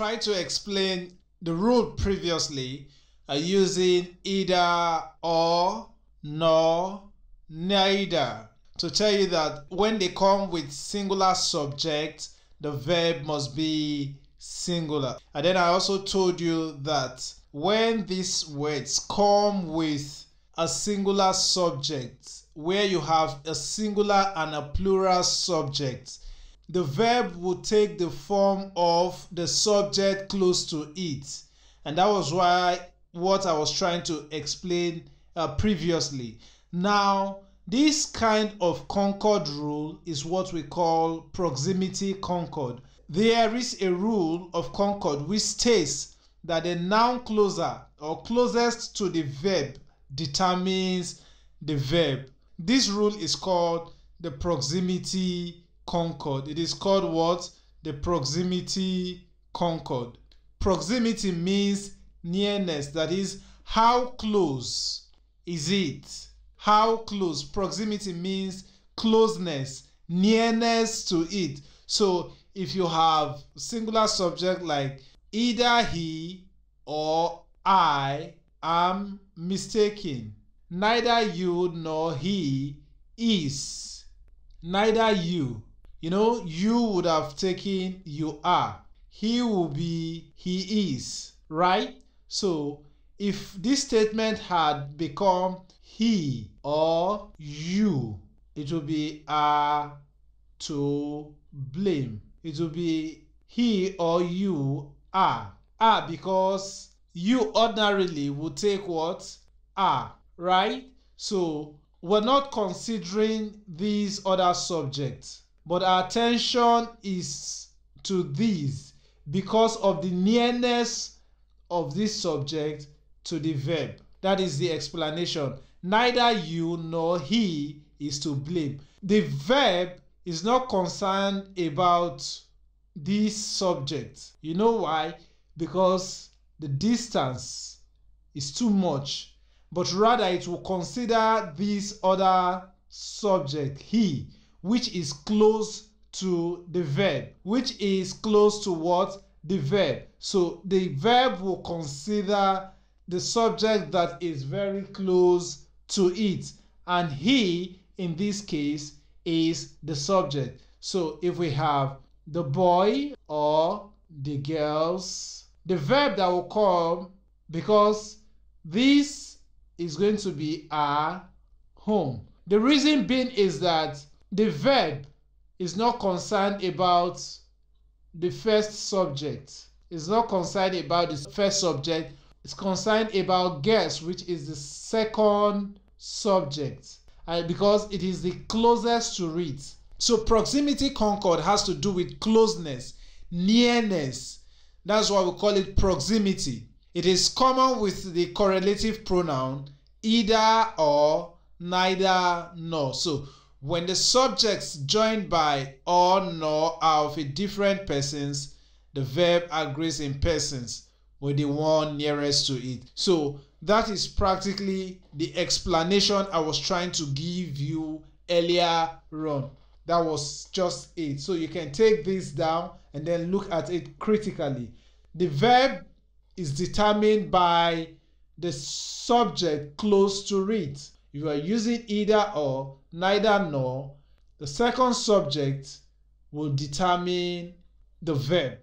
tried to explain the rule previously uh, using either or, nor, neither to tell you that when they come with singular subject, the verb must be singular. And then I also told you that when these words come with a singular subject, where you have a singular and a plural subject, the verb would take the form of the subject close to it. And that was why what I was trying to explain uh, previously. Now, this kind of concord rule is what we call proximity concord. There is a rule of concord which states that the noun closer or closest to the verb determines the verb. This rule is called the proximity concord. It is called what? The proximity concord. Proximity means nearness, that is, how close is it? How close? Proximity means closeness, nearness to it. So if you have singular subject like either he or I am mistaken, neither you nor he is, neither you You know, you would have taken you are. He will be he is, right? So if this statement had become he or you, it would be are to blame. It would be he or you are. Are because you ordinarily would take what? Are, right? So we're not considering these other subjects but our attention is to these because of the nearness of this subject to the verb. That is the explanation. Neither you nor he is to blame. The verb is not concerned about this subject. You know why? Because the distance is too much, but rather it will consider this other subject, he, which is close to the verb which is close to what the verb so the verb will consider the subject that is very close to it and he in this case is the subject so if we have the boy or the girls the verb that will come because this is going to be our home the reason being is that the verb is not concerned about the first subject. It's not concerned about the first subject. It's concerned about guess, which is the second subject, and because it is the closest to it. So proximity concord has to do with closeness, nearness. That's why we call it proximity. It is common with the correlative pronoun either or, neither nor. So when the subjects joined by or nor are of a different persons, the verb agrees in persons with the one nearest to it. So that is practically the explanation I was trying to give you earlier on. That was just it. So you can take this down and then look at it critically. The verb is determined by the subject close to it. you are using either or, neither nor, the second subject will determine the verb.